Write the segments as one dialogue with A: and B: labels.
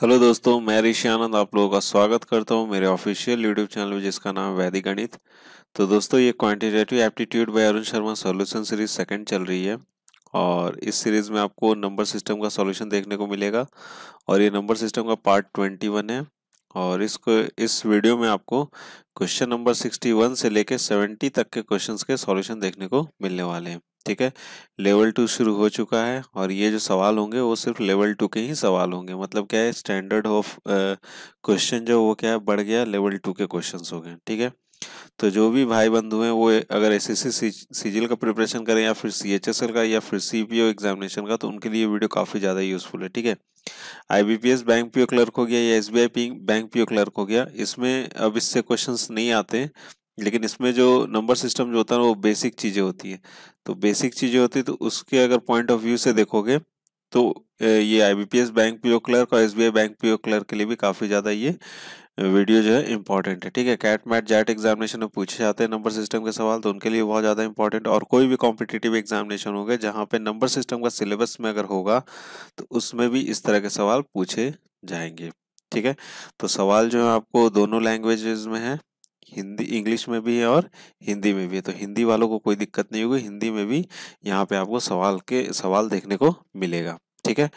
A: Hello दोस्तों मैं ऋषि आनंद आप लोगों का स्वागत करता हूं मेरे ऑफिशियल यूट्यूब चैनल में जिसका नाम वैदिक गणित तो दोस्तों ये quantitative aptitude by Arun Sharma solution series second चल रही है और इस सीरीज़ में आपको नंबर सिस्टम का सॉल्यूशन देखने को मिलेगा और ये नंबर सिस्टम का पार्ट ट्वेंटी वन है और इसको इस वीडियो में आपको क्वेश्चन नंबर सिक्सटी वन से लेकर सेवेंटी तक के क्वेश्चन के सॉल्यूशन देखने को मिलने वाले हैं ठीक है लेवल टू शुरू हो चुका है और ये जो सवाल होंगे वो सिर्फ लेवल टू के ही सवाल होंगे मतलब क्या है स्टैंडर्ड ऑफ क्वेश्चन जो वो क्या है बढ़ गया लेवल टू के क्वेश्चन हो गए ठीक है तो जो भी भाई बंधु हैं वो अगर एस एस सिजिल का प्रिपरेशन करें या फिर सी का या फिर सी पी एग्जामिनेशन का तो उनके लिए वीडियो काफ़ी ज़्यादा यूजफुल है ठीक है आईबीपीएस बैंक पीओ क्लर्क हो गया या एसबीआई बैंक पीओ क्लर्क हो गया इसमें अब इससे क्वेश्चंस नहीं आते लेकिन इसमें जो नंबर सिस्टम जो होता है वो बेसिक चीज़ें होती है तो बेसिक चीज़ें होती है तो उसके अगर पॉइंट ऑफ व्यू से देखोगे तो ये आईबीपीएस बैंक पीओ क्लर्क और एसबीआई बैंक पीओ क्लर्क के लिए भी काफ़ी ज़्यादा ये वीडियो जो है इंपॉर्टेंट है ठीक है कैट मैट जैट एग्जामिनेशन में पूछे जाते हैं नंबर सिस्टम के सवाल तो उनके लिए बहुत ज़्यादा इंपॉर्टेंट और कोई भी कॉम्पिटिटिव एग्जामिनेशन हो गए जहाँ पे नंबर सिस्टम का सिलेबस में अगर होगा तो उसमें भी इस तरह के सवाल पूछे जाएंगे ठीक है तो सवाल जो है आपको दोनों लैंग्वेजेज में है हिंदी इंग्लिश में भी है और हिंदी में भी है तो हिंदी वालों को कोई दिक्कत नहीं होगी हिंदी में भी यहाँ पे आपको सवाल के सवाल देखने को मिलेगा ठीक है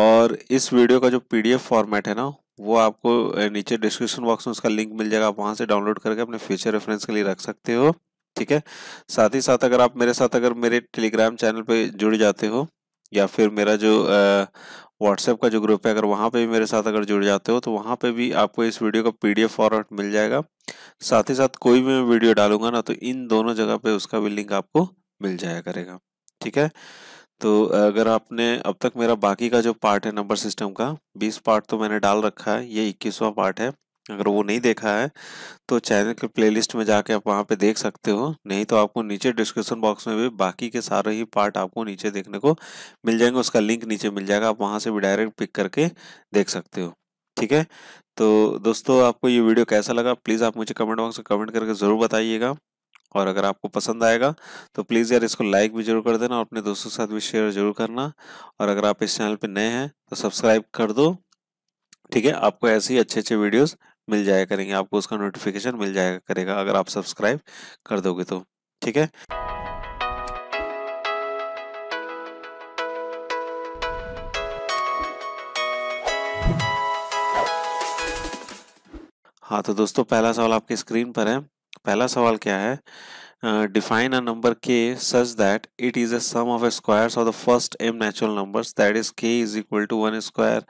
A: और इस वीडियो का जो पीडीएफ फॉर्मेट है ना वो आपको नीचे डिस्क्रिप्शन बॉक्स में उसका लिंक मिल जाएगा आप वहाँ से डाउनलोड करके अपने फ्यूचर रेफरेंस के लिए रख सकते हो ठीक है साथ ही साथ अगर आप मेरे साथ अगर मेरे टेलीग्राम चैनल पे जुड़ जाते हो या फिर मेरा जो व्हाट्सएप का जो ग्रुप है अगर वहाँ पे भी मेरे साथ अगर जुड़ जाते हो तो वहाँ पे भी आपको इस वीडियो का पीडीएफ फॉर्मेट मिल जाएगा साथ ही साथ कोई भी मैं वीडियो डालूंगा ना तो इन दोनों जगह पे उसका भी लिंक आपको मिल जाया करेगा ठीक है तो अगर आपने अब तक मेरा बाकी का जो पार्ट है नंबर सिस्टम का बीस पार्ट तो मैंने डाल रखा है ये इक्कीसवा पार्ट है अगर वो नहीं देखा है तो चैनल के प्लेलिस्ट में जाके आप वहाँ पे देख सकते हो नहीं तो आपको नीचे डिस्क्रिप्शन बॉक्स में भी बाकी के सारे ही पार्ट आपको नीचे देखने को मिल जाएंगे उसका लिंक नीचे मिल जाएगा आप वहाँ से भी डायरेक्ट पिक करके देख सकते हो ठीक है तो दोस्तों आपको ये वीडियो कैसा लगा प्लीज़ आप मुझे कमेंट बॉक्स में कमेंट करके ज़रूर बताइएगा और अगर आपको पसंद आएगा तो प्लीज़ यार इसको लाइक भी जरूर कर देना और अपने दोस्तों के साथ भी शेयर जरूर करना और अगर आप इस चैनल पर नए हैं तो सब्सक्राइब कर दो ठीक है आपको ऐसे ही अच्छे अच्छे वीडियोज़ मिल जाया करेंगे आपको उसका नोटिफिकेशन मिल जाया करेगा अगर आप सब्सक्राइब कर दोगे तो ठीक है हाँ तो दोस्तों पहला सवाल आपके स्क्रीन पर है पहला सवाल क्या है define a number k such that it is a sum of squares of the first m natural numbers that is k is equal to one square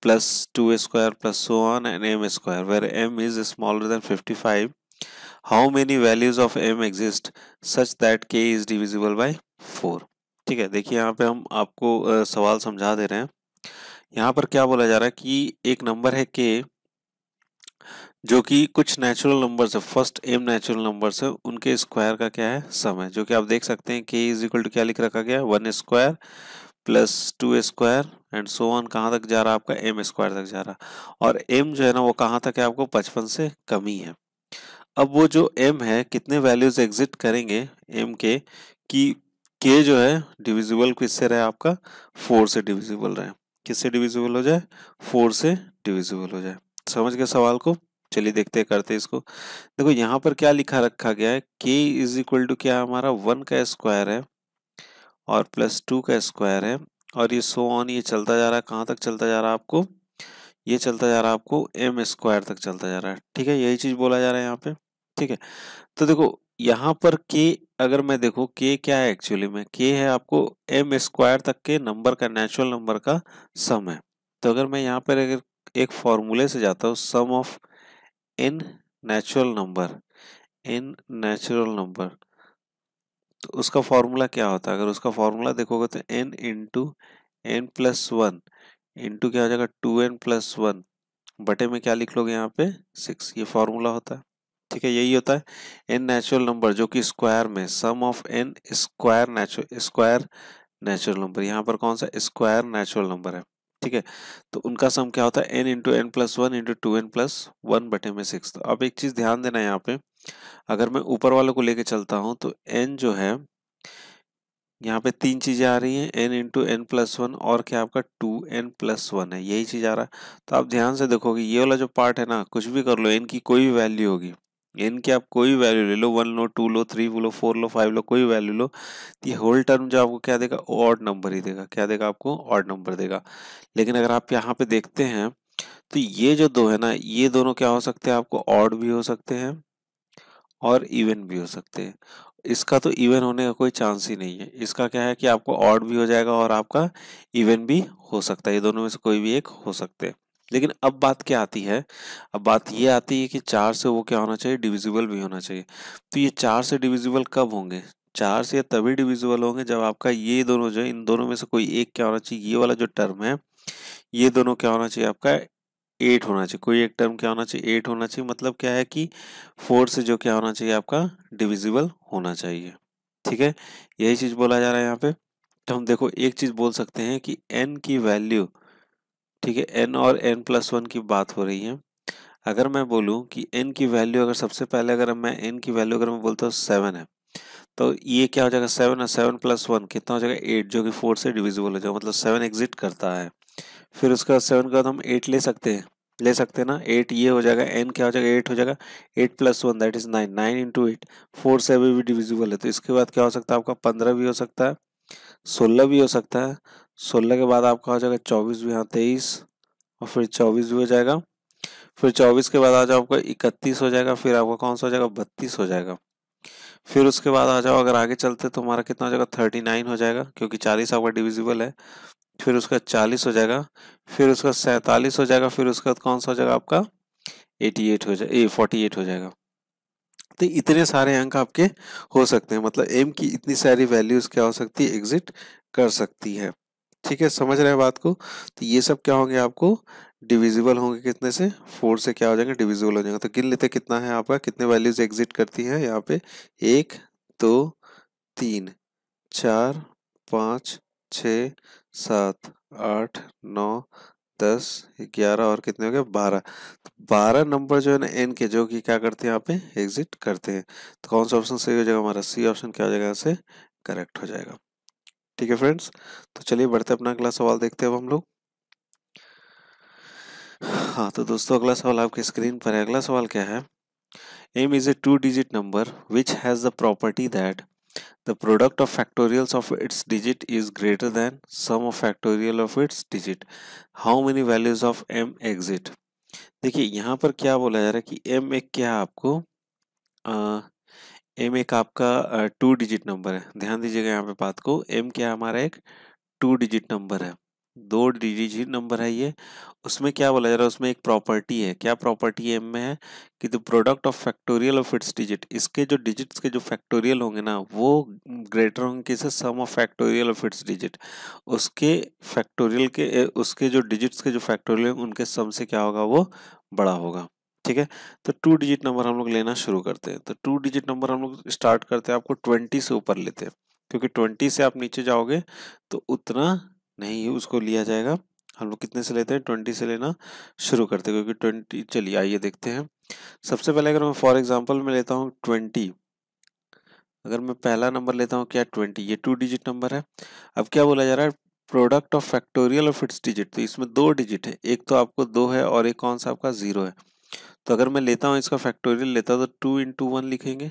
A: plus 2 square plus so on and m square where m is smaller than 55 how many values of m exist such that k is divisible by 4 ठीक है देखिए यहां पे हम आपको सवाल समझा दे रहे हैं यहां पर क्या बोला जा रहा है कि एक नंबर है k जो कि कुछ नेचुरल नंबर्स है फर्स्ट m नेचुरल नंबर्स है उनके स्क्वायर का क्या है सम है जो कि आप देख सकते हैं k इज इक्वल टू क्या लिख रखा गया है one square plus two square and so on कहाँ तक जा रहा है आपका एम स्क्वायर तक जा रहा है और एम जो है ना वो कहाँ तक है आपको पचपन से कमी है अब वो जो एम है कितने वैल्यूज एग्जिट करेंगे एम के कि के जो है डिविजिबल किससे रहे आपका फोर से डिविजिबल रहे किससे डिविजिबल हो जाए फोर से डिविजिबल हो जाए समझ गए सवाल को चलिए देखते करते इसको देखो यहाँ पर क्या लिखा रखा गया है के इज इक्वल टू क्या हमारा वन का स्क्वायर है और प्लस टू का स्क्वायर है और ये सो ऑन ये चलता जा रहा है कहाँ तक चलता जा रहा है आपको ये चलता जा रहा है आपको एम स्क्वायर तक चलता जा रहा है ठीक है यही चीज़ बोला जा रहा है यहाँ पे ठीक है तो देखो यहाँ पर के अगर मैं देखो के क्या है एक्चुअली में के है आपको एम स्क्वायर तक के नंबर का नेचुरल नंबर का सम है तो अगर मैं यहाँ पर अगर एक फॉर्मूले से जाता हूँ sum of n natural number n natural number तो उसका फार्मूला क्या होता है अगर उसका फार्मूला देखोगे तो n into n plus one into क्या हो जाएगा टू एन प्लस वन बटे में क्या लिख लोगे यहाँ पे सिक्स ये फार्मूला होता है ठीक है यही होता है एन नेचुरल नंबर जो कि स्क्वायर में sum of n square natural square natural number यहाँ पर कौन सा स्क्वायर नेचुरल नंबर है ठीक है तो उनका सम क्या होता है n into n plus one into two n plus one बटे में सिक्स तो अब एक चीज़ ध्यान देना यहाँ पे अगर मैं ऊपर वालों को लेके चलता हूँ तो एन जो है यहाँ पे तीन चीज़ें आ रही हैं n into n plus one और क्या आपका टू एन प्लस वन है यही चीज़ आ रहा है तो आप ध्यान से देखोगे ये वाला जो पार्ट है ना कुछ भी कर लो एन की कोई भी वैल्यू होगी एन की आप कोई भी वैल्यू ले लो वन लो टू लो थ्री लो फोर लो फाइव लो कोई वैल्यू लो तो ये होल टर्म जो आपको क्या देगा ऑड नंबर ही देगा क्या देगा आपको ऑड नंबर देगा लेकिन अगर आप यहाँ पे देखते हैं तो ये जो दो है ना ये दोनों क्या हो सकते हैं आपको ऑड भी हो सकते हैं और इवन भी हो सकते हैं इसका तो इवन होने का कोई चांस ही नहीं है इसका क्या है कि आपको ऑड भी हो जाएगा और आपका इवन भी हो सकता है ये दोनों में से कोई भी एक हो सकते हैं लेकिन अब बात क्या आती है अब बात ये आती है कि चार से वो क्या होना चाहिए डिविजिबल भी होना चाहिए तो ये चार से डिविजिबल कब होंगे चार से तभी डिविजिबल होंगे जब आपका ये दोनों जो है इन दोनों में से कोई एक क्या होना चाहिए ये वाला जो टर्म है ये दोनों क्या होना चाहिए आपका एट होना चाहिए कोई एक टर्म क्या होना चाहिए एट होना चाहिए मतलब क्या है कि फोर से जो क्या होना चाहिए आपका डिविजिबल होना चाहिए ठीक है यही चीज़ बोला जा रहा है यहाँ पे तो हम देखो एक चीज़ बोल सकते हैं कि एन की वैल्यू ठीक है एन और एन प्लस वन की बात हो रही है अगर मैं बोलूँ कि एन की वैल्यू अगर सबसे पहले अगर मैं एन की वैल्यू अगर मैं बोलता हूँ सेवन है तो ये क्या हो जाएगा सेवन और सेवन प्लस वन कितना हो जाएगा एट जो कि फोर से डिविजिबल हो जाएगा मतलब सेवन एग्जिट करता है फिर उसका सेवन के बाद हम एट ले सकते हैं ले सकते हैं ना एट ये हो जाएगा एन क्या हो जाएगा एट हो जाएगा eight plus one that is nine nine into eight four से भी डिविजिबल है तो इसके बाद क्या हो सकता है आपका पंद्रह भी हो सकता है सोलह भी हो सकता है सोलह के बाद आपका हो जाएगा चौबीस भी हाँ तेईस और फिर चौबीस भी हो जाएगा फिर चौबीस के बाद आ जाओ आपका इकतीस हो जाएगा फिर आपका कौन सा हो जाएगा बत्तीस हो जाएगा फिर उसके बाद आ जाओ अगर आगे चलते तो हमारा कितना हो जाएगा थर्टी नाइन हो जाएगा क्योंकि चालीस आपका डिविजिबल है फिर उसका चालीस हो जाएगा फिर उसका सैतालीस हो जाएगा फिर उसका कौन सा हो जाएगा आपका एटी एट हो जाए फोर्टी एट हो जाएगा तो इतने सारे अंक आपके हो सकते हैं मतलब एम की इतनी सारी वैल्यूज क्या हो सकती है एग्जिट कर सकती है ठीक है समझ रहे हैं बात को तो ये सब क्या होंगे आपको डिविजिबल होंगे कितने से फोर से क्या हो जाएंगे डिविजिबल हो जाएंगे तो गिन लेते कितना है आपका कितने वैल्यूज एग्जिट करती है यहाँ पे एक दो तीन चार पाँच छ सात आठ नौ दस ग्यारह और कितने हो गए बारह तो बारह नंबर जो है ना एन के जो कि क्या करते हैं यहाँ पे एग्जिट करते हैं तो कौन सा ऑप्शन सही हो जाएगा हमारा सी ऑप्शन क्या हो जाएगा यहाँ से करेक्ट हो जाएगा ठीक है फ्रेंड्स तो चलिए बढ़ते अपना अगला सवाल देखते हैं अब हम लोग हाँ तो दोस्तों अगला सवाल आपके स्क्रीन पर है अगला सवाल क्या है m is a two digit number which has the property that The product of factorials of its digit is greater than sum of factorial of its digit. How many values of m exit? देखिए यहाँ पर क्या बोला जा रहा है कि m एक क्या है आपको m एक आपका टू डिजिट नंबर है ध्यान दीजिएगा यहाँ पे बात को m क्या हमारा एक टू डिजिट नंबर है दो डिजिट नंबर है ये उसमें क्या बोला जा रहा है उसमें एक प्रॉपर्टी है क्या प्रॉपर्टी एम में है कि the product of factorial of its digit इसके जो डिजिट्स के जो फैक्टोरियल होंगे ना वो ग्रेटर होंगे किसे sum of factorial of its digit उसके फैक्टोरियल के उसके जो डिजिट्स के जो फैक्टोरियल उनके सम से क्या होगा वो बड़ा होगा ठीक है तो टू डिजिट नंबर हम लोग लेना शुरू करते हैं तो टू डिजिट नंबर हम लोग स्टार्ट करते हैं आपको ट्वेंटी से ऊपर लेते हैं क्योंकि ट्वेंटी से आप नीचे जाओगे तो उतना नहीं है उसको लिया जाएगा हम लोग कितने से लेते हैं ट्वेंटी से लेना शुरू करते हैं क्योंकि ट्वेंटी चलिए आइए देखते हैं सबसे पहले अगर मैं फॉर एग्जाम्पल में लेता हूँ ट्वेंटी अगर मैं पहला नंबर लेता हूँ क्या ट्वेंटी ये टू डिजिट नंबर है अब क्या बोला जा रहा है product of factorial of its digit तो इसमें दो डिजिट है एक तो आपको दो है और एक कौन सा आपका ज़ीरो है तो अगर मैं लेता हूँ इसका फैक्टोरियल लेता हूँ तो टू इंटू वन लिखेंगे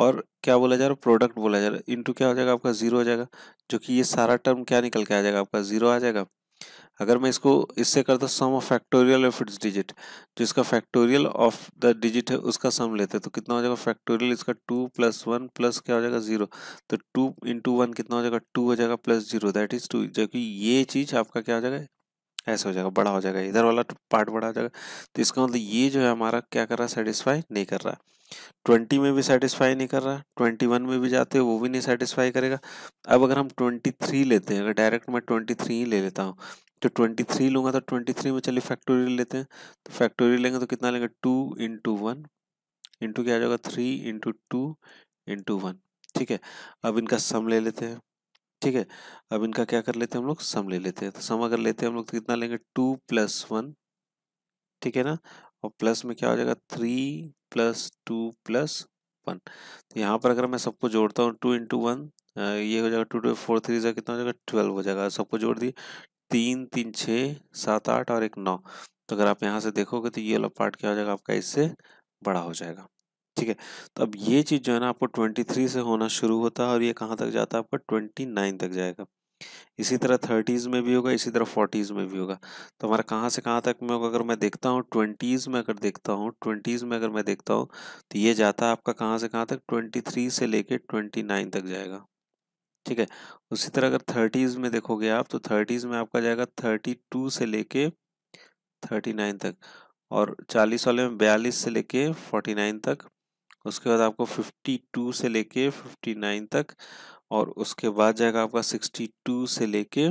A: और क्या बोला जा रहा है प्रोडक्ट बोला जा रहा है इंटू क्या हो जाएगा आपका ज़ीरो हो जाएगा जो कि ये सारा टर्म क्या निकल के आ जाएगा आपका ज़ीरो आ जाएगा अगर मैं इसको इससे करता sum of factorial of its digit जो इसका फैक्टोरियल ऑफ द डिजिट है उसका सम लेते हैं तो कितना हो जाएगा फैक्टोरियल इसका टू प्लस वन प्लस क्या हो जाएगा जीरो तो टू इंटू वन कितना हो जाएगा टू हो जाएगा plus zero that is two जो कि ये चीज़ आपका क्या हो जाएगा ऐसा हो जाएगा बड़ा हो जाएगा इधर वाला पार्ट बड़ा हो जाएगा तो इसका मतलब ये जो है हमारा क्या कर रहा है सेटिस्फाई नहीं कर रहा है ट्वेंटी में भी सेटिस्फाई नहीं कर रहा ट्वेंटी वन में भी जाते हो वो भी नहीं सेटिस्फाई करेगा अब अगर हम ट्वेंटी थ्री लेते हैं अगर डायरेक्ट मैं ट्वेंटी थ्री ही ले लेता हूँ तो ट्वेंटी थ्री लूँगा तो ट्वेंटी थ्री में चलिए फैक्टोरियल लेते हैं तो फैक्टोरियल लेंगे तो कितना लेंगे टू इंटू वन इंटू क्या आ जाएगा three into two into one ठीक है अब इनका सम ले लेते हैं ठीक है अब इनका क्या कर लेते हैं हम लोग सम ले लेते हैं तो सम अगर लेते हैं हम लोग तो कितना लेंगे टू प्लस वन ठीक है ना और प्लस में क्या हो जाएगा three plus two plus one तो यहाँ पर अगर मैं सबको जोड़ता हूँ टू इंटू वन ये हो जाएगा टू टू फोर थ्री जगह कितना हो जाएगा ट्वेल्व हो जाएगा सबको जोड़ दिए तीन तीन छः सात आठ और एक नौ तो अगर आप यहाँ से देखोगे तो ये वाला पार्ट क्या हो जाएगा आपका इससे बड़ा हो जाएगा ठीक है तो अब ये चीज़ जो है ना आपको ट्वेंटी थ्री से होना शुरू होता है और ये कहाँ तक जाता है आपका ट्वेंटी नाइन तक जाएगा इसी तरह थर्टीज़ में भी होगा इसी तरह फोर्टीज़ में भी होगा तो हमारा कहाँ से कहाँ तक में होगा अगर मैं देखता हूँ ट्वेंटीज़ में अगर देखता हूँ ट्वेंटीज़ में अगर मैं देखता हूँ तो ये जाता है आपका कहाँ से कहाँ तक ट्वेंटी थ्री से लेके ट्वेंटी नाइन तक जाएगा ठीक है उसी तरह अगर थर्टीज़ में देखोगे आप तो थर्टीज़ में आपका जाएगा थर्टी टू से लेके थर्टी नाइन तक और चालीस वाले में बयालीस से लेके फोर्टी नाइन तक उसके बाद आपको फिफ्टी टू से लेके फिफ्टी नाइन तक और उसके बाद जाएगा आपका 62 से लेके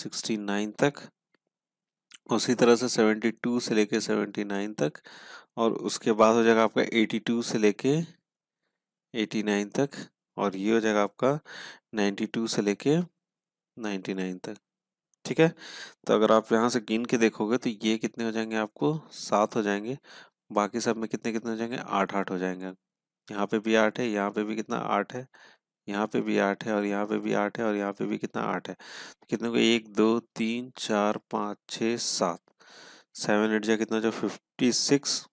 A: 69 तक उसी तरह से 72 से लेके 79 तक और उसके बाद हो जाएगा आपका 82 से लेके 89 तक और ये हो जाएगा आपका 92 से लेके 99 तक ठीक है तो अगर आप यहाँ से गिन के देखोगे तो ये कितने हो जाएंगे आपको सात हो जाएंगे बाकी सब में कितने कितने हो जाएंगे आठ आठ हो जाएंगे यहाँ पे भी आठ है यहाँ पे भी कितना आठ है यहाँ पे भी आठ है और यहाँ पे भी आठ है और यहाँ पे भी कितना आठ है कितने को एक दो तीन चार पाँच छः सात सेवन एट जा कितना जो फिफ्टी सिक्स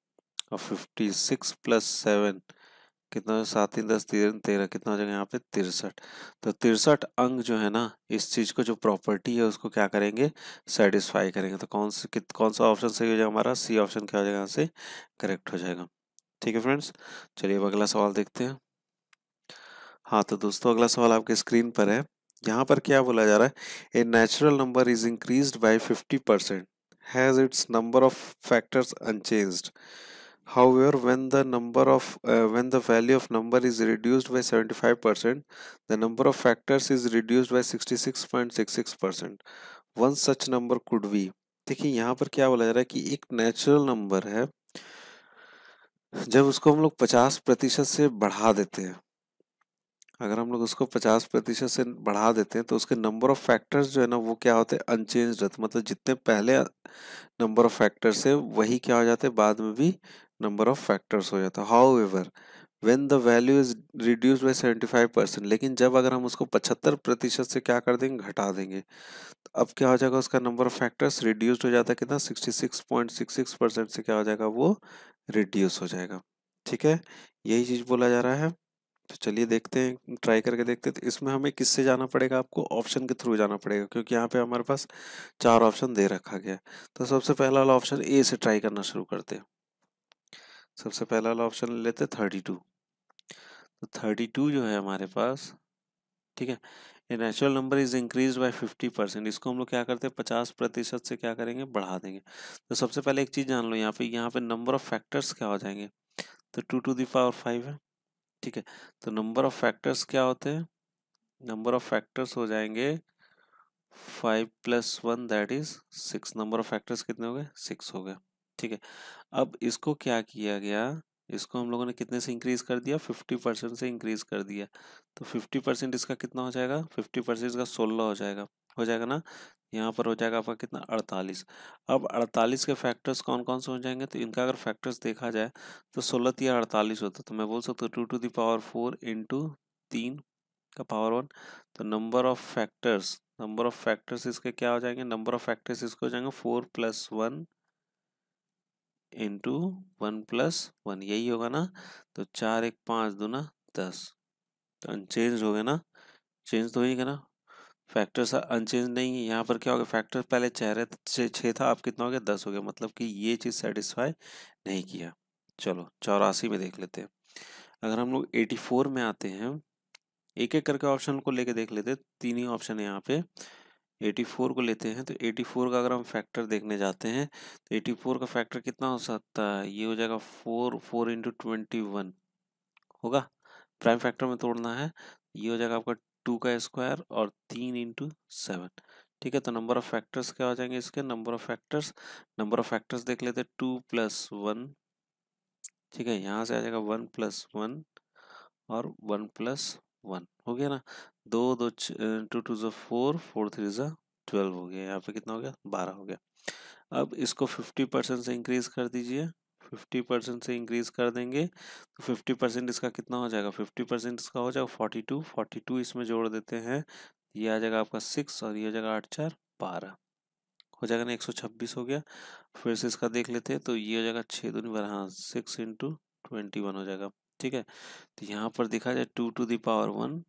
A: और फिफ्टी सिक्स प्लस सेवन कितना सात तीन दस तीन तेरह कितना हो जाएगा यहाँ पे तिरसठ तो तिरसठ अंक जो है ना इस चीज़ को जो प्रॉपर्टी है उसको क्या करेंगे सेटिस्फाई करेंगे तो कौन सा कौन सा ऑप्शन सही हो जाएगा हमारा सी ऑप्शन क्या हो जाएगा यहाँ से करेक्ट हो जाएगा ठीक है फ्रेंड्स चलिए अब अगला सवाल देखते हैं हाँ तो दोस्तों अगला सवाल आपके स्क्रीन पर है यहाँ पर क्या बोला जा रहा है a natural number is increase by fifty percent has its number of factors unchange however when the number of when the value of number is uh, by seventy five percent the number of factors is the by sixty six point six six percent one such number could be देखिए यहाँ पर क्या बोला जा रहा है कि एक नेचुरल नंबर है जब उसको हम लोग पचास प्रतिशत से बढ़ा देते हैं अगर हम लोग उसको पचास प्रतिशत से बढ़ा देते हैं तो उसके नंबर ऑफ फैक्टर्स जो है ना वो क्या होते हैं अनचेंज रहते मतलब जितने पहले नंबर ऑफ फैक्टर्स है वही क्या हो जाते हैं बाद में भी नंबर ऑफ फैक्टर्स हो जाता है however when the value is reduce by seventy five percent लेकिन जब अगर हम उसको पचहत्तर प्रतिशत से क्या कर देंगे घटा देंगे तो अब क्या हो जाएगा उसका नंबर ऑफ फैक्टर्स रिड्यूस हो जाता है कितना sixty six point six six percent से क्या हो जाएगा वो रिड्यूस हो जाएगा ठीक है यही चीज़ बोला जा रहा है तो चलिए देखते हैं ट्राई करके देखते हैं तो इसमें हमें किससे जाना पड़ेगा आपको ऑप्शन के थ्रू जाना पड़ेगा क्योंकि यहाँ पे हमारे पास चार ऑप्शन दे रखा गया तो सबसे पहला वाला ऑप्शन ए से ट्राई करना शुरू करते हैं सबसे पहला वाला ऑप्शन लेते हैं थर्टी टू तो थर्टी टू जो है हमारे पास ठीक है ये natural number is increase by fifty percent इसको हम लोग क्या करते हैं पचास प्रतिशत से क्या करेंगे बढ़ा देंगे तो सबसे पहले एक चीज़ जान लो यहाँ पे यहाँ पे नंबर ऑफ फैक्टर्स क्या हो जाएंगे तो टू टू दावर फाइव है ठीक है तो नंबर ऑफ फैक्टर्स क्या होते हैं नंबर ऑफ फैक्टर्स हो जाएंगे five plus one that is six number of factors कितने हो गए सिक्स हो गए ठीक है अब इसको क्या किया गया इसको हम लोगों ने कितने से इंक्रीज़ कर दिया 50 परसेंट से इंक्रीज़ कर दिया तो 50 परसेंट इसका कितना हो जाएगा 50 परसेंट इसका सोलह हो जाएगा हो जाएगा ना यहाँ पर हो जाएगा आपका कितना अड़तालीस अब अड़तालीस के फैक्टर्स कौन कौन से हो जाएंगे तो इनका अगर फैक्टर्स देखा जाए तो सोलह या अड़तालीस होता तो मैं बोल सकता हूँ two two the power four in तीन का पावर वन तो number of factors number of factors इसके क्या हो जाएंगे नंबर ऑफ फैक्टर्स इसके हो जाएंगे four plus one into one plus one यही होगा ना तो चार एक पाँच दो ना दस तो अनचेंज हो गया ना चेंज तो ही ना फैक्टर्स अनचेंज नहीं है यहाँ पर क्या हो गया फैक्टर पहले चेहरे से छः था आप कितना हो गया दस हो गया मतलब कि ये चीज़ सेटिस्फाई नहीं किया चलो चौरासी में देख लेते हैं अगर हम लोग एटी फोर में आते हैं एक एक करके ऑप्शन को लेके देख लेते हैं तीन ही ऑप्शन है यहाँ पे 84 को लेते हैं तो 84 का अगर हम फैक्टर देखने जाते हैं तो 84 का फैक्टर कितना हो सकता है ये हो जाएगा four four into twenty one होगा प्राइम फैक्टर में तोड़ना है ये हो जाएगा आपका टू का स्क्वायर और तीन इंटू सेवन ठीक है तो नंबर ऑफ फैक्टर्स क्या हो जाएंगे इसके number of factors number of factors देख लेते हैं टू प्लस वन ठीक है यहाँ से आ जाएगा वन प्लस वन और वन प्लस वन हो गया ना दो दो टू टू जो फोर फोर थ्री जो ट्वेल्व हो गया यहाँ पे कितना हो गया बारह हो गया अब इसको फिफ्टी परसेंट से इंक्रीज़ कर दीजिए फिफ्टी परसेंट से इंक्रीज़ कर देंगे तो फिफ्टी परसेंट इसका कितना हो जाएगा फिफ्टी परसेंट इसका हो जाएगा फोर्टी टू फोर्टी टू इसमें जोड़ देते हैं ये आ जाएगा आपका सिक्स और ये हो जाएगा आठ चार बारह हो जाएगा ना एक सौ छब्बीस हो गया फिर से इसका देख लेते हैं तो ये हो जाएगा छः दूनी बारह हाँ सिक्स इंटू ट्वेंटी वन हो जाएगा ठीक है तो यहाँ पर देखा जाए टू टू दावर वन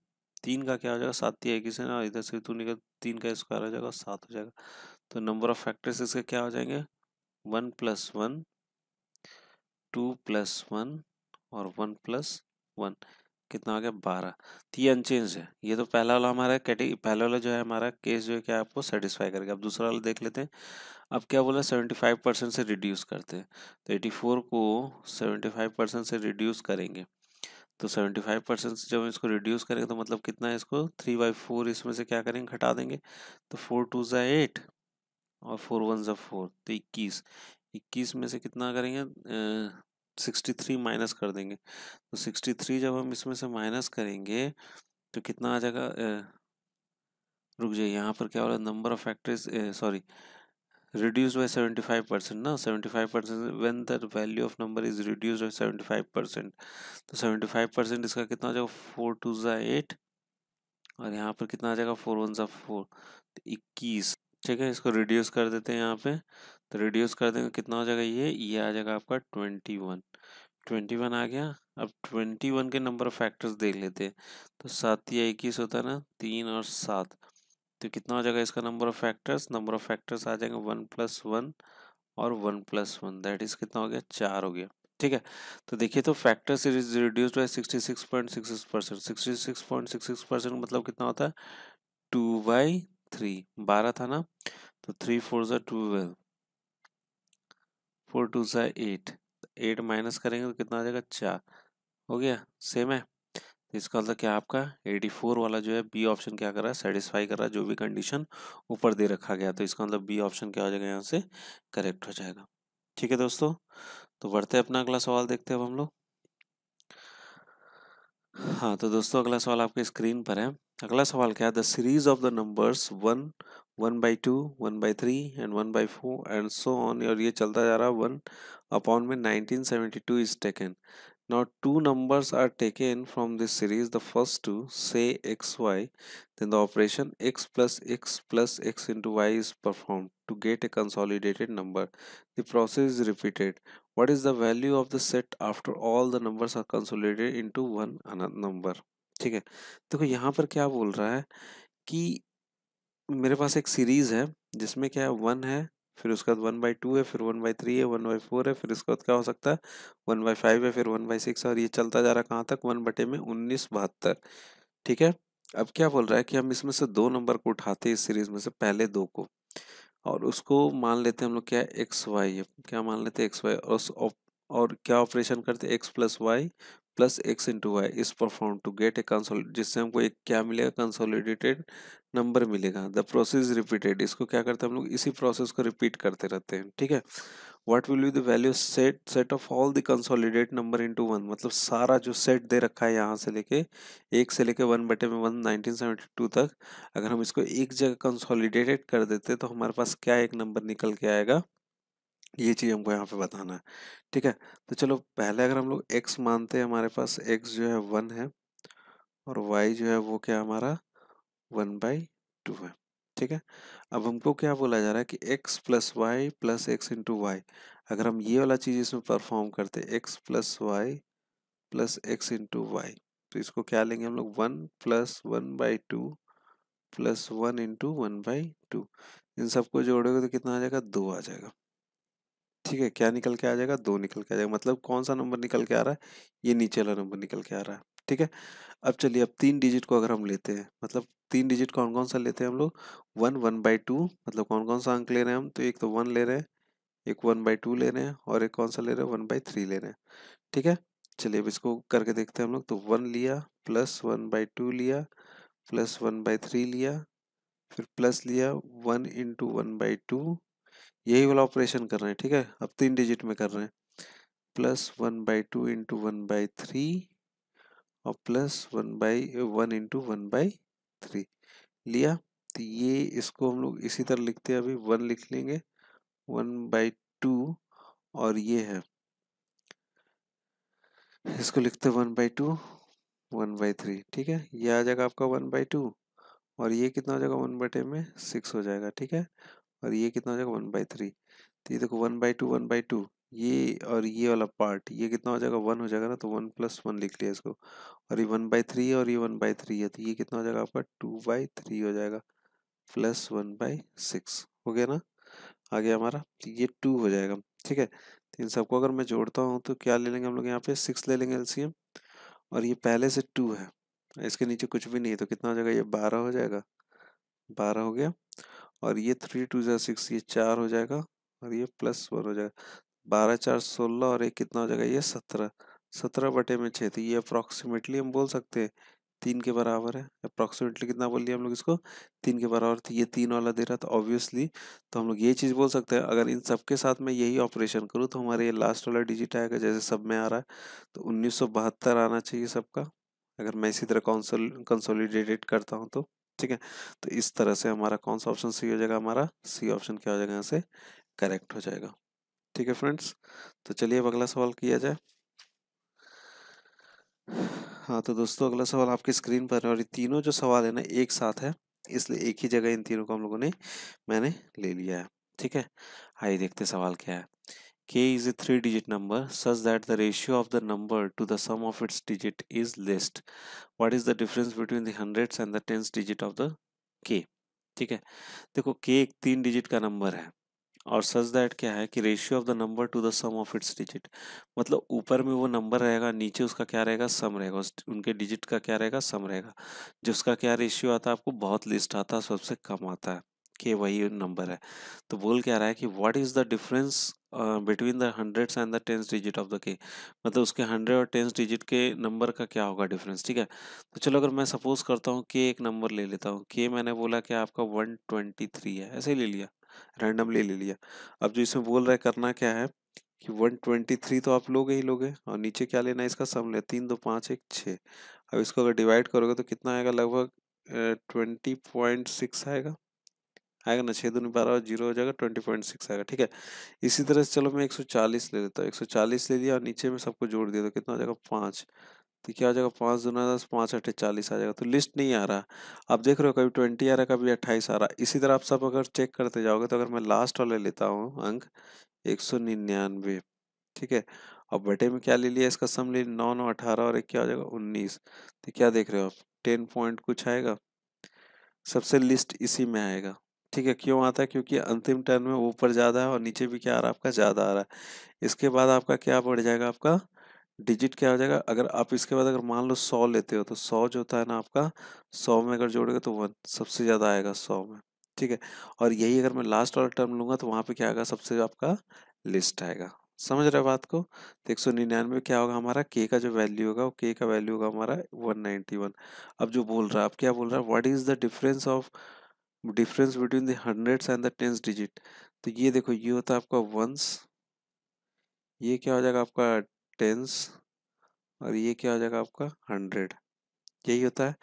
A: तीन का क्या हो जाएगा सात ये इक्कीस है ना इधर से तू निकल तीन का स्क्वायर हो जाएगा सात हो जाएगा तो नंबर ऑफ फैक्टर्स इसके क्या हो जाएंगे one plus one two plus one और वन प्लस वन कितना हो गया बारह तो ये अनचेंज है ये तो पहला वाला हमारा कैटेगरी पहला वाला जो है हमारा केस जो है क्या आपको सेटिस्फाई करेगा अब दूसरा वाला देख लेते हैं अब क्या बोला सेवेंटी फाइव परसेंट से रिड्यूस करते हैं तो एटी फोर को सेवेंटी फाइव परसेंट से रिड्यूस करेंगे तो सेवेंटी फाइव परसेंट जब हम इसको रिड्यूस करेंगे तो मतलब कितना है इसको थ्री बाई फोर इसमें से क्या करेंगे घटा देंगे तो फोर टू ज़ा एट और फोर वन ज़ा फोर तो इक्कीस इक्कीस में से कितना करेंगे सिक्सटी थ्री माइनस कर देंगे तो सिक्सटी थ्री जब हम इसमें से माइनस करेंगे तो कितना आ जाएगा रुक जाइए यहाँ पर क्या हो रहा है number of factories sorry reduced by 75 percent now 75 percent when the value of number is reduced by 75 percent तो 75 परसेंट इसका कितना हो जाएगा फोर टू ज़ा एट और यहाँ पर कितना आ जाएगा फोर वन ज़ा फोर इक्कीस ठीक है इसको रिड्यूस कर देते हैं यहाँ पे तो रिड्यूस कर देंगे कितना हो जाएगा ये ये आ जाएगा आपका ट्वेंटी वन ट्वेंटी वन आ गया अब ट्वेंटी वन के नंबर ऑफ फैक्टर्स देख लेते हैं तो सात या इक्कीस होता है ना तीन और सात तो कितना हो जाएगा इसका number of factors number of factors आ जाएंगे वन प्लस वन और one plus one that is कितना हो गया चार हो गया ठीक है तो देखिए तो factors is reduce by sixty six point six six percent sixty six point six six percent मतलब कितना होता है टू बाई थ्री बारह था ना तो थ्री फोर जो ट्वेल्व फोर टू जो एट एट माइनस करेंगे तो कितना आ जाएगा चार हो गया सेम है तो इसका मतलब क्या आपका 84 वाला जो है बी ऑप्शन क्या कर रहा है सेटिस्फाई कर रहा है जो भी कंडीशन ऊपर दे रखा गया तो इसका मतलब बी ऑप्शन क्या हो जाएगा यहाँ से करेक्ट हो जाएगा ठीक है दोस्तों तो बढ़ते अपना अगला सवाल देखते हैं अब हम लोग हाँ तो दोस्तों अगला सवाल आपके स्क्रीन पर है अगला सवाल क्या है the series of the numbers one one by two one by three and one by four and so on और ये चलता जा रहा है वन अपॉन में nineteen seventy two is taken Now two numbers are taken from this series, the first two say xy, then the operation x plus x plus x into y is performed to get a consolidated number. The process is repeated. What is the value of the set after all the numbers are consolidated into one another number? ठीक है देखो यहाँ पर क्या बोल रहा है कि मेरे पास एक सीरीज़ है जिसमें क्या है वन है फिर उसके बाद वन बाई टू है फिर वन बाई थ्री है वन बाई फोर है फिर उसके बाद क्या हो सकता है वन बाई फाइव है फिर वन बाई सिक्स और ये चलता जा रहा है कहाँ तक वन बटे में उन्नीस बहत्तर ठीक है अब क्या बोल रहा है कि हम इसमें से दो नंबर को उठाते हैं इस सीरीज में से पहले दो को और उसको मान लेते हैं हम लोग क्या है एक्स वाई क्या मान लेते हैं एक्स वाई और और क्या ऑपरेशन करते हैं x plus y plus x into y is perform to get a console जिससे हमको एक क्या मिलेगा कंसोलिडेटेड नंबर मिलेगा द प्रोसेस इज रिपीटेड इसको क्या करते हैं हम लोग इसी प्रोसेस को रिपीट करते रहते हैं ठीक है what will be the value set set of all the consolidate number into one मतलब सारा जो सेट दे रखा है यहाँ से लेके एक से लेके वन बटे में वन नाइनटीन सेवेंटी टू तक अगर हम इसको एक जगह कंसोलिडेटेड कर देते तो हमारे पास क्या एक नंबर निकल के आएगा ये चीज़ हमको यहाँ पे बताना है ठीक है तो चलो पहले अगर हम लोग एक्स मानते हैं हमारे पास एक्स जो है वन है और वाई जो है वो क्या हमारा वन बाई टू है ठीक है अब हमको क्या बोला जा रहा है कि x plus y plus x into y अगर हम ये वाला चीज़ इसमें परफॉर्म करते x plus y plus x into y तो इसको क्या लेंगे हम लोग one plus one by two plus one into one by two इन सबको जोड़ोगे तो कितना आ जाएगा दो आ जाएगा ठीक है क्या निकल के आ जाएगा दो निकल के आ जाएगा मतलब कौन सा नंबर निकल के आ रहा है ये नीचे वाला नंबर निकल के आ रहा है ठीक है अब चलिए अब तीन डिजिट को अगर हम लेते हैं मतलब तीन डिजिट कौन कौन सा लेते हैं हम लोग वन वन बाई टू मतलब कौन कौन सा अंक ले रहे हैं हम तो एक तो वन ले रहे हैं एक वन बाई टू ले रहे हैं और एक कौन सा ले रहे हैं वन बाई थ्री ले रहे हैं ठीक है चलिए अब इसको करके देखते हैं हम लोग तो वन लिया प्लस वन बाई टू लिया प्लस वन बाई थ्री लिया फिर प्लस लिया one into one by two यही वाला ऑपरेशन कर रहे हैं ठीक है अब तीन डिजिट में कर रहे हैं plus one by two into one by three और plus one by one into one by three लिया तो ये इसको हम लोग इसी तरह लिखते हैं अभी वन लिख लेंगे वन बाई टू और ये है इसको लिखते one by two one by three ठीक है ये आ जाएगा आपका वन बाई टू और ये कितना हो जाएगा वन बटे में सिक्स हो जाएगा ठीक है और ये कितना हो जाएगा वन बाई थ्री तो ये देखो one by two one by two ये और ये वाला पार्ट ये कितना हो जाएगा वन हो जाएगा ना तो वन प्लस वन लिख लिया इसको और ये वन बाई थ्री है और ये वन बाई थ्री है तो ये कितना हो जाएगा आपका टू बाई थ्री हो जाएगा प्लस वन बाई सिक्स हो गया ना आ गया हमारा तो ये टू हो जाएगा ठीक है तो इन सबको अगर मैं जोड़ता हूँ तो क्या ले लेंगे हम लोग यहाँ पे सिक्स ले लेंगे एलसीएम और ये पहले से टू है इसके नीचे कुछ भी नहीं है तो कितना हो जाएगा ये बारह हो जाएगा बारह हो गया और ये थ्री टू ज़ा सिक्स ये चार हो जाएगा और ये प्लस वन हो जाएगा बारह चार सोलह और एक कितना हो जाएगा ये सत्रह सत्रह बटे में छः तो ये अप्रॉक्सीमेटली हम बोल सकते हैं तीन के बराबर है अप्रॉक्सीमेटली कितना बोल लिया हम लोग इसको तीन के बराबर तो ये तीन वाला दे रहा था ऑब्वियसली तो हम लोग ये चीज़ बोल सकते हैं अगर इन सब के साथ मैं यही ऑपरेशन करूँ तो हमारे ये लास्ट वाला डिजिट आएगा जैसे सब में आ रहा है तो उन्नीस आना चाहिए सबका अगर मैं इसी तरह कंसोल कंसोलिडेटेड करता हूँ तो ठीक है तो इस तरह से हमारा कौन सा ऑप्शन सही हो जाएगा हमारा सी ऑप्शन क्या हो जाएगा यहाँ से करेक्ट हो जाएगा ठीक है फ्रेंड्स तो चलिए अब अगला सवाल किया जाए हाँ तो दोस्तों अगला सवाल आपकी स्क्रीन पर है और ये तीनों जो सवाल है ना एक साथ है इसलिए एक ही जगह इन तीनों को हम लोगों ने मैंने ले लिया है ठीक है आइए देखते सवाल क्या है K is a three digit number such that the ratio of the number to the sum of its digit is least what is the difference between the hundred and the tens digit of the K ठीक है देखो के एक तीन digit का number है और such that क्या है कि ratio of the number to the sum of its digit मतलब ऊपर में वो नंबर रहेगा नीचे उसका क्या रहेगा सम रहेगा उनके डिजिट का क्या रहेगा सम रहेगा जिसका क्या रेशियो आता है आपको बहुत लिस्ट आता है सबसे कम आता है के वही नंबर है तो बोल क्या रहा है कि what is the difference between the hundred and the tens digit of the K मतलब उसके हंड्रेड और टेंस डिजिट के नंबर का क्या होगा डिफरेंस ठीक है तो चलो अगर मैं सपोज करता हूँ के एक नंबर ले लेता हूँ के मैंने बोला कि आपका वन ट्वेंटी थ्री है ऐसे ही ले लिया रैंडमली ले लिया अब जो इसमें बोल रहा है करना क्या है कि 123 तो आप लोगे ही लोगे और नीचे क्या लेना है इसका सम ले तीन दो पाँच एक छः अब इसको अगर डिवाइड करोगे तो कितना आएगा लगभग ट्वेंटी पॉइंट सिक्स आएगा आएगा ना छः दो बारह और जीरो हो जाएगा ट्वेंटी पॉइंट सिक्स आएगा ठीक है इसी तरह से चलो मैं एक सौ चालीस ले लेता हूँ एक सौ चालीस ले लिया और नीचे में सबको जोड़ दिया तो कितना हो जाएगा पाँच तो क्या हो जाएगा पाँच दूना दस पाँच अठे चालीस आ जाएगा तो लिस्ट नहीं आ रहा आप देख रहे हो कभी ट्वेंटी आ रहा है कभी अट्ठाईस आ रहा है इसी तरह आप सब अगर चेक करते जाओगे तो अगर मैं लास्ट वाले लेता हूँ अंक एक सौ निन्यानवे ठीक है अब बटे में क्या ले लिया इसका सम ले नौ नौ अठारह और एक क्या हो जाएगा उन्नीस तो क्या देख रहे हो आप टेन पॉइंट कुछ आएगा सबसे लिस्ट इसी में आएगा ठीक है क्यों आता है क्योंकि अंतिम टर्न में ऊपर ज़्यादा है और नीचे भी क्या आ रहा है आपका ज़्यादा आ रहा है इसके बाद आपका क्या बढ़ जाएगा आपका डिजिट क्या हो जाएगा अगर आप इसके बाद अगर मान लो सौ लेते हो तो सौ जो होता है ना आपका सौ में अगर जोड़ेगा तो वन सबसे ज़्यादा आएगा सौ में ठीक है और यही अगर मैं लास्ट वाला टर्म लूँगा तो वहाँ पे क्या आएगा सबसे आपका लिस्ट आएगा समझ रहे बात को तो एक सौ निन्यानवे क्या होगा हमारा के का जो वैल्यू होगा वो के का वैल्यू होगा हमारा वन वन अब जो बोल रहा है आप क्या बोल रहा है what is the difference of difference between the hundreds and the tens digit तो ये देखो ये होता है आपका वंस ये क्या हो जाएगा आपका टेंस और ये क्या हो जाएगा आपका हंड्रेड यही होता है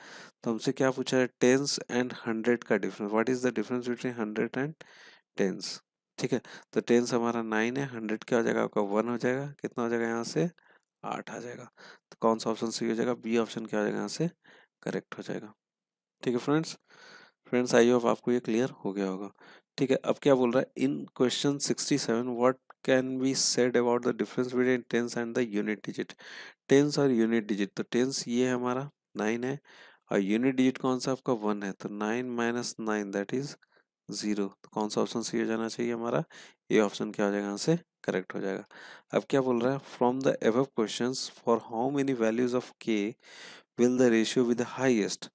A: तो हमसे क्या पूछा है टेंस एंड हंड्रेड का difference what is the difference between hundred and tens ठीक है तो टेंस हमारा नाइन है हंड्रेड क्या हो जाएगा आपका वन हो जाएगा कितना हो जाएगा यहाँ से आठ आ जाएगा तो कौन सा ऑप्शन सही हो जाएगा बी ऑप्शन क्या हो जाएगा यहाँ से करेक्ट हो जाएगा ठीक है फ्रेंड्स फ्रेंड्स आई होप आपको ये क्लियर हो गया होगा ठीक है अब क्या बोल रहा है in question sixty seven what can be said about the difference between tens and the unit digit tens और unit digit तो tens ये हमारा नाइन है और यूनिट डिजिट कौन सा आपका वन है तो nine minus nine that is zero तो कौन सा ऑप्शन सी हो जाना चाहिए हमारा ये ऑप्शन क्या हो जाएगा यहाँ से करेक्ट हो जाएगा अब क्या बोल रहा है from the above question for how many values of K will the ratio with highest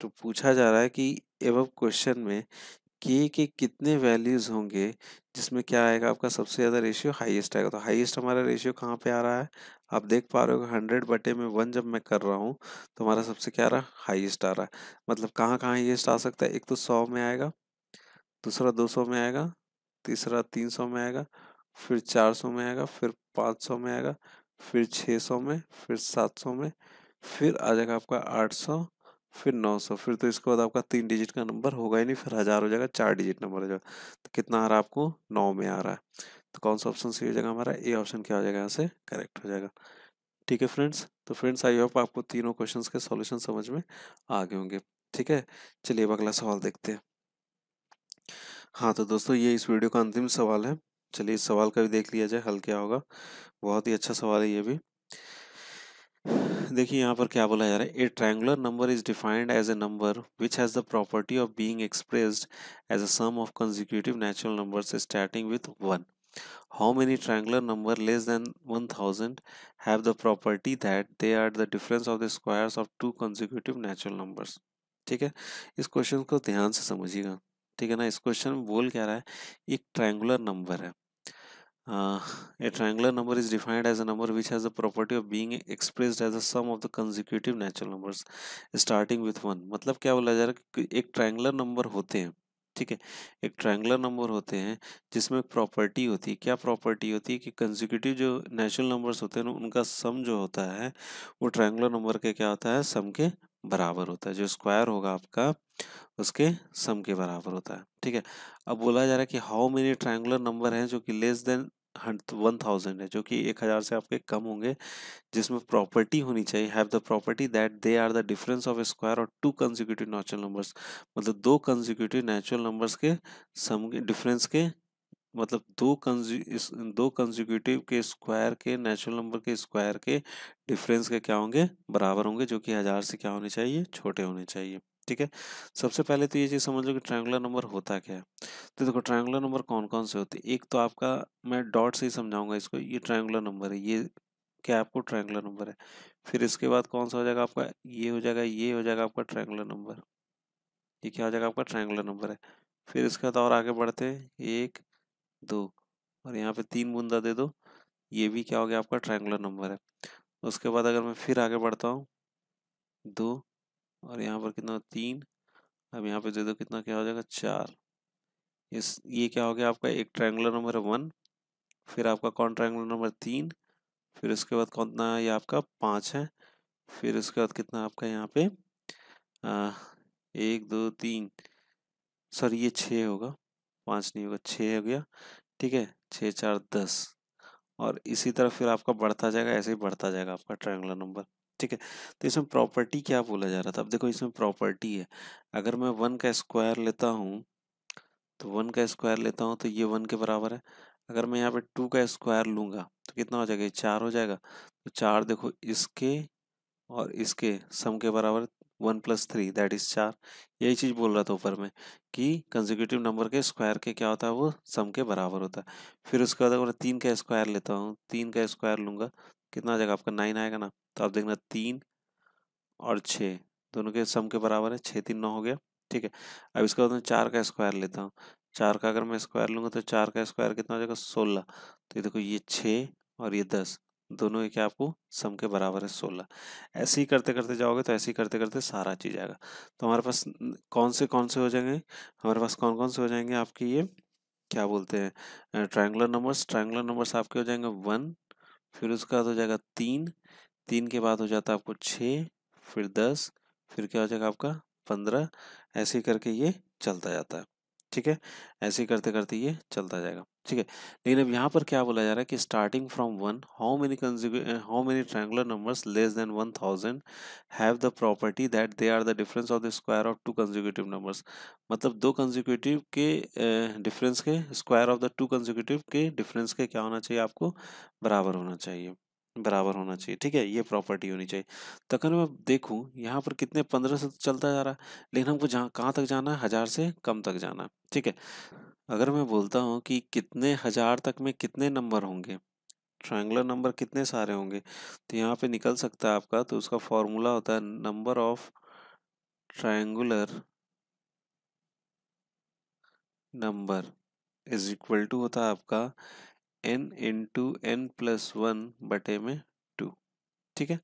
A: तो पूछा जा रहा है कि एव क्वेश्चन में के के कितने वैल्यूज होंगे जिसमें क्या आएगा आपका सबसे ज़्यादा रेशियो हाईएस्ट आएगा तो हाईएस्ट हमारा रेशियो कहाँ पे आ रहा है आप देख पा रहे हो हंड्रेड बटे में वन जब मैं कर रहा हूँ तो हमारा सबसे क्या आ रहा है हाईएस्ट आ रहा है मतलब कहाँ कहाँ हाईएस्ट आ सकता है एक तो सौ में आएगा दूसरा दो सौ में आएगा तीसरा तीन सौ में आएगा फिर चार सौ में आएगा फिर पाँच सौ में आएगा फिर छः सौ में फिर सात सौ में फिर आ जाएगा आपका आठ सौ फिर नौ सौ फिर तो इसके बाद आपका तीन डिजिट का नंबर होगा ही नहीं फिर हज़ार हो जाएगा चार डिजिट नंबर हो जाएगा तो कितना आ रहा है आपको नौ में आ रहा है तो कौन सा ऑप्शन सही हो जाएगा हमारा ए ऑप्शन क्या हो जाएगा यहाँ से करेक्ट हो जाएगा ठीक है फ्रेंड्स तो फ्रेंड्स आई होप आपको तीनों क्वेश्चन के सोल्यूशन समझ में आ गए होंगे ठीक है चलिए अब अगला सवाल देखते हैं हाँ तो दोस्तों ये इस वीडियो का अंतिम सवाल है चलिए इस सवाल का भी देख लिया जाए हल क्या होगा बहुत ही अच्छा सवाल है ये भी देखिए यहाँ पर क्या बोला जा रहा है a triangular number is defined as a number which has the property of being expressed as a sum of consecutive natural numbers starting with one many many number less than one thousand have the property that they are the difference of the squares of two consecutive natural numbers ठीक है इस question को ध्यान से समझिएगा ठीक है ना इस क्वेश्चन में बोल क्या रहा है एक ट्रायंगुलर नंबर है Uh, a triangular number is defined as a number which has the property of being expressed as a sum of the consecutive natural numbers starting with one मतलब क्या बोला जा रहा है कि एक ट्रायंगुलर नंबर होते हैं ठीक है एक ट्रायंगुलर नंबर होते हैं जिसमें प्रॉपर्टी होती है क्या प्रॉपर्टी होती है कि कंजिक्यूटिव जो नेचुरल नंबर्स होते हैं ना उनका सम जो होता है वो ट्रायंगुलर नंबर के क्या होता है सम के बराबर होता है जो स्क्वायर होगा आपका उसके सम के बराबर होता है ठीक है अब बोला जा रहा है कि हाउ मेनी ट्रायंगुलर नंबर हैं जो कि लेस देन वन थाउजेंड है जो कि एक हज़ार से आपके कम होंगे जिसमें प्रॉपर्टी होनी चाहिए have the property that they are the difference of square और टू कंजिक्यूटिव नेचुरल नंबर्स मतलब दो कंजिक्यूटिव नेचुरल नंबर्स के सम डिफरेंस के मतलब दो कंज्यू दो कंजिक्यूटिव के स्क्वायर के नेचुरल नंबर के स्क्वायर के डिफरेंस के क्या होंगे बराबर होंगे जो कि हज़ार से क्या होने चाहिए छोटे होने चाहिए ठीक है सबसे पहले तो ये चीज़ समझ लो कि ट्रायंगुलर नंबर होता क्या है तो देखो ट्रायंगुलर नंबर कौन कौन से होते हैं एक तो आपका मैं डॉट से ही समझाऊंगा इसको ये ट्रायंगुलर नंबर है ये क्या आपको ट्रायंगुलर नंबर है फिर इसके बाद कौन सा हो जाएगा आपका ये हो जाएगा ये हो जाएगा आपका ट्रायंगुलर नंबर ये क्या हो जाएगा आपका ट्रायंगुलर नंबर है फिर इसके बाद और आगे बढ़ते हैं एक दो और यहाँ पे तीन बूंदा दे दो ये भी क्या हो गया आपका ट्रायंगुलर नंबर है उसके बाद अगर मैं फिर आगे बढ़ता हूँ दो और यहाँ पर कितना तीन अब यहाँ पर दे दो कितना क्या हो जाएगा चार इस ये क्या हो गया आपका एक ट्रायंगुलर नंबर वन फिर आपका कौन ट्रायंगुलर नंबर तीन फिर उसके बाद कौन कितना ये आपका पाँच है फिर उसके बाद कितना आपका यहाँ पे आ, एक दो तीन सर ये छः होगा पाँच नहीं होगा छः हो गया ठीक है छः चार दस और इसी तरह फिर आपका बढ़ता जाएगा ऐसे ही बढ़ता जाएगा आपका ट्रायंगुलर नंबर ठीक है तो इसमें प्रॉपर्टी क्या बोला जा रहा था अब देखो इसमें प्रॉपर्टी है अगर मैं वन का स्क्वायर लेता हूँ तो वन का स्क्वायर लेता हूँ तो ये वन के बराबर है अगर मैं यहाँ पे टू का स्क्वायर लूंगा तो कितना हो जाएगा ये चार हो जाएगा तो चार देखो इसके और इसके सम के बराबर one plus three that is चार यही चीज़ बोल रहा था ऊपर में कि कंजिक्यूटिव नंबर के स्क्वायर के क्या होता है वो सम के बराबर होता है फिर उसके बाद अगर तीन का स्क्वायर लेता हूँ तीन का स्क्वायर लूंगा कितना आ जाएगा आपका नाइन आएगा ना तो आप देखना तीन और छः दोनों के सम के बराबर है छः तीन नौ हो गया ठीक है अब इसके बाद मैं चार का स्क्वायर लेता हूँ चार का अगर मैं स्क्वायर लूँगा तो चार का स्क्वायर कितना हो जाएगा सोलह तो ये देखो ये छः और ये दस दोनों क्या आपको सम के बराबर है सोलह ऐसे ही करते करते जाओगे तो ऐसे ही करते करते सारा चीज आएगा तो हमारे पास कौन से कौन से हो जाएंगे हमारे पास कौन कौन से हो जाएंगे आपके ये क्या बोलते हैं ट्रायंगुलर नंबर्स ट्रायंगुलर नंबर्स आपके हो जाएंगे वन फिर उसका हो जाएगा तीन तीन के बाद हो जाता है आपको छः फिर दस फिर क्या हो जाएगा आपका पंद्रह ऐसे करके ये चलता जाता है ठीक है ऐसे करते करते ये चलता जाएगा ठीक है लेकिन अब यहाँ पर क्या बोला जा रहा है कि starting from one how many how many triangular numbers less than one thousand have the property that they are the difference of the square of two consecutive numbers मतलब दो कंजिक्यूटिव के डिफरेंस के square of the two consecutive के difference के क्या होना चाहिए आपको बराबर होना चाहिए बराबर होना चाहिए ठीक है ये प्रॉपर्टी होनी चाहिए तो अगर मैं देखूँ यहाँ पर कितने पंद्रह से तो चलता जा रहा है लेकिन हमको जहाँ कहाँ तक जाना है हज़ार से कम तक जाना है ठीक है अगर मैं बोलता हूँ कि कितने हज़ार तक में कितने नंबर होंगे ट्रायंगुलर नंबर कितने सारे होंगे तो यहाँ पे निकल सकता है आपका तो उसका फॉर्मूला होता है number of triangular number is equal to होता है आपका n into n plus one बटे में टू ठीक है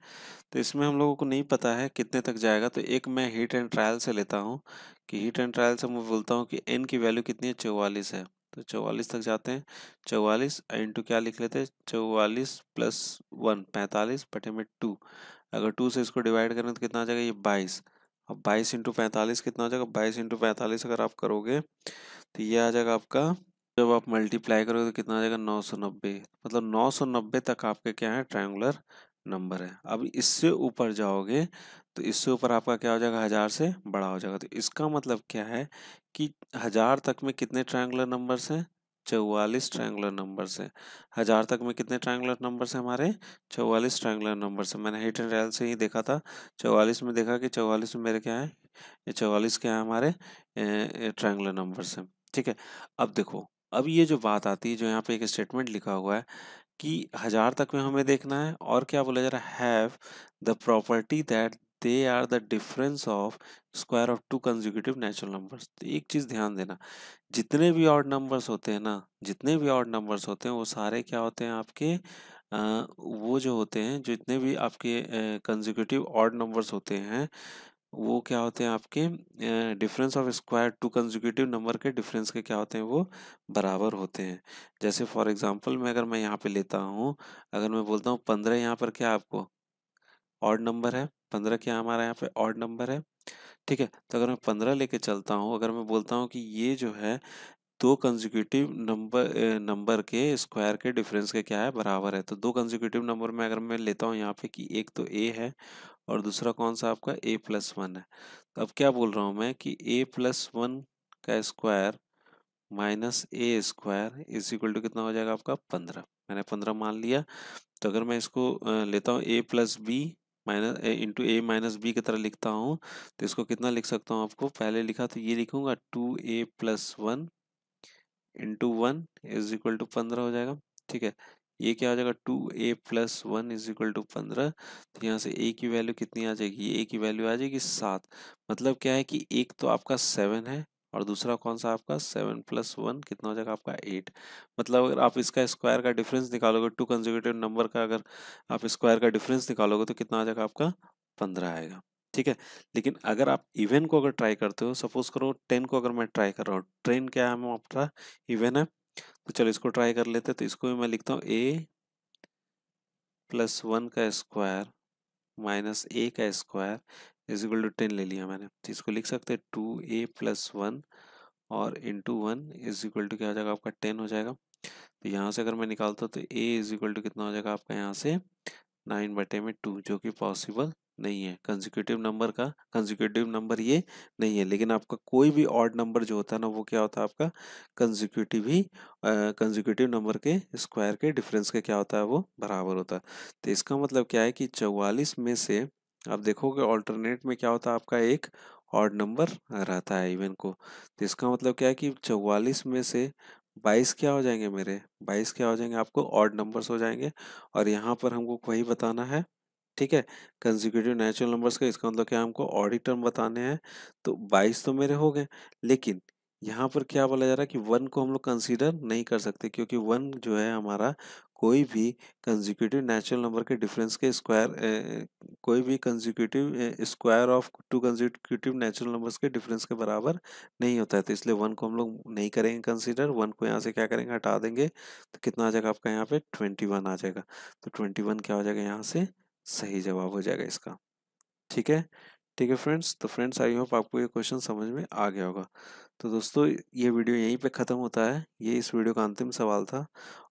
A: तो इसमें हम लोगों को नहीं पता है कितने तक जाएगा तो एक मैं हीट एंड ट्रायल से लेता हूँ कि हीट एंड ट्रायल से मैं बोलता हूँ कि एन की वैल्यू कितनी है चौवालीस है तो चौवालीस तक जाते हैं चौवालीस इंटू क्या लिख लेते हैं चौवालीस प्लस वन पैंतालीस बटे में टू अगर टू से इसको डिवाइड करें तो कितना आ जाएगा ये बाईस अब बाईस इंटू पैंतालीस कितना हो जाएगा बाईस इंटू पैंतालीस अगर आप करोगे तो ये आ जाएगा आपका जब आप मल्टीप्लाई करोगे तो कितना आ जाएगा नौ सौ नब्बे मतलब नौ सौ नब्बे तक आपके क्या है ट्रायंगुलर नंबर है अब इससे ऊपर जाओगे तो इससे ऊपर आपका क्या हो जाएगा हज़ार से बड़ा हो जाएगा तो इसका मतलब क्या है कि हज़ार तक में कितने ट्रायंगुलर नंबर्स हैं चौवालीस ट्रायंगुलर नंबर्स हैं हज़ार तक में कितने ट्रायंगुलर नंबर्स हैं हमारे चौवालीस ट्रायंगुलर नंबर्स हैं मैंने हिट एंड रैल से ही देखा था चौवालीस में देखा कि चौवालीस में मेरे क्या है ये चौवालीस क्या है हमारे ट्रायंगुलर नंबर्स हैं ठीक है अब देखो अब ये जो बात आती है जो यहाँ पे एक स्टेटमेंट लिखा हुआ है कि हजार तक में हमें देखना है और क्या बोला जा रहा है have the property that they are the difference of square of two consecutive natural numbers तो एक चीज़ ध्यान देना जितने भी ऑड नंबर्स होते हैं ना जितने भी ऑड नंबर्स होते हैं वो सारे क्या होते हैं आपके आ, वो जो होते हैं जितने भी आपके कंजिक्यूटिव ऑड नंबर्स होते हैं वो क्या होते हैं आपके difference of square two consecutive number के डिफरेंस के क्या होते हैं वो बराबर होते हैं जैसे फॉर एग्जांपल मैं अगर मैं यहाँ पे लेता हूँ अगर मैं बोलता हूँ पंद्रह यहाँ पर क्या आपको ऑड नंबर है पंद्रह क्या हमारा यहाँ पे ऑड नंबर है ठीक है तो अगर मैं पंद्रह लेके चलता हूँ अगर मैं बोलता हूँ कि ये जो है दो कंजिक्यूटिव नंबर नंबर के स्क्वायर के डिफरेंस के क्या है बराबर है तो दो कंजिक्यूटिव नंबर में अगर मैं लेता हूँ यहाँ पे कि एक तो ए है और दूसरा कौन सा आपका ए प्लस वन है तो अब क्या बोल रहा हूँ मैं कि ए प्लस वन का square minus a square is equal to कितना हो जाएगा आपका पंद्रह मैंने पंद्रह मान लिया तो अगर मैं इसको लेता हूँ a plus b minus into a minus b की तरह लिखता हूँ तो इसको कितना लिख सकता हूँ आपको पहले लिखा तो ये लिखूंगा two a plus one into one is equal to पंद्रह हो जाएगा ठीक है ये क्या हो जाएगा two a plus one is equal to पंद्रह तो यहाँ से ए की वैल्यू कितनी आ जाएगी ए की वैल्यू आ जाएगी सात मतलब क्या है कि एक तो आपका सेवन है और दूसरा कौन सा आपका सेवन प्लस वन कितना हो जाएगा आपका एट मतलब अगर आप इसका स्क्वायर का डिफरेंस निकालोगे टू कंजिक्यूटिव नंबर का अगर आप स्क्वायर का डिफरेंस निकालोगे तो कितना आ जाएगा आपका पंद्रह आएगा ठीक है लेकिन अगर आप इवन को अगर ट्राई करते हो सपोज करो टेन को अगर मैं ट्राई कर रहा हूँ ट्रेन क्या है हमारा इवन है तो चलो इसको ट्राई कर लेते हैं तो इसको भी मैं लिखता हूँ ए प्लस वन का स्क्वायर माइनस ए का square is equal to ten ले लिया मैंने तो इसको लिख सकते हैं टू ए प्लस वन और into one is equal to क्या हो जाएगा आपका टेन हो जाएगा तो यहाँ से अगर मैं निकालता हूँ तो ए इज इक्वल टू कितना हो जाएगा आपका यहाँ से नाइन बटे में टू जो कि पॉसिबल नहीं है कंजिक्यूटिव नंबर का कंजिक्यूटिव नंबर ये नहीं है लेकिन आपका कोई भी ऑड नंबर जो होता है ना वो क्या होता है आपका कंजिक्यूटिव ही कंजिक्यूटिव नंबर के स्क्वायर के डिफरेंस का क्या होता है वो बराबर होता है तो इसका मतलब क्या है कि चौवालीस में से आप देखोगे ऑल्टरनेट में क्या होता है आपका एक ऑड नंबर रहता है इवन को तो इसका मतलब क्या है कि चौवालीस में से बाईस क्या हो जाएंगे मेरे बाईस क्या हो जाएंगे आपको ऑड नंबर्स हो जाएंगे और यहाँ पर हमको वही बताना है ठीक है कंजिक्यूटिव नेचुरल नंबर्स का इसका मतलब क्या हमको ऑडिट टर्म बताने हैं तो बाईस तो मेरे हो गए लेकिन यहाँ पर क्या बोला जा रहा है कि वन को हम लोग कंसीडर नहीं कर सकते क्योंकि वन जो है हमारा कोई भी कंजिक्यूटिव नेचुरल नंबर के डिफरेंस के स्क्वायर कोई भी consecutive square of two consecutive natural numbers के डिफरेंस के बराबर नहीं होता है तो इसलिए वन को हम लोग नहीं करेंगे कंसीडर वन को यहाँ से क्या करेंगे हटा देंगे तो कितना आ जाएगा आपका यहाँ पे ट्वेंटी वन आ जाएगा तो ट्वेंटी वन क्या हो जाएगा यहाँ से सही जवाब हो जाएगा इसका ठीक है ठीक है फ्रेंड्स तो फ्रेंड्स आई होप आपको ये क्वेश्चन समझ में आ गया होगा तो दोस्तों ये वीडियो यहीं पे ख़त्म होता है ये इस वीडियो का अंतिम सवाल था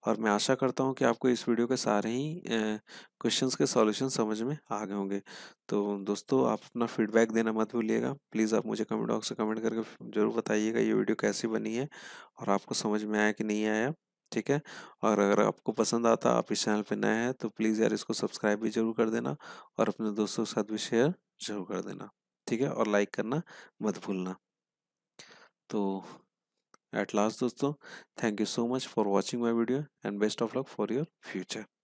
A: और मैं आशा करता हूँ कि आपको इस वीडियो के सारे ही क्वेश्चंस के सॉल्यूशन समझ में आ गए होंगे तो दोस्तों आप अपना फीडबैक देना मत भूलिएगा प्लीज़ आप मुझे कमेंट बॉक्स से कमेंट करके ज़रूर बताइएगा ये वीडियो कैसी बनी है और आपको समझ में आया कि नहीं आया ठीक है और अगर आपको पसंद आता आप इस चैनल पे नए हैं तो प्लीज़ यार इसको सब्सक्राइब भी जरूर कर देना और अपने दोस्तों के साथ भी शेयर जरूर कर देना ठीक है और लाइक करना मत भूलना तो एट लास्ट दोस्तों thank you so much for watching my video and best of luck for your future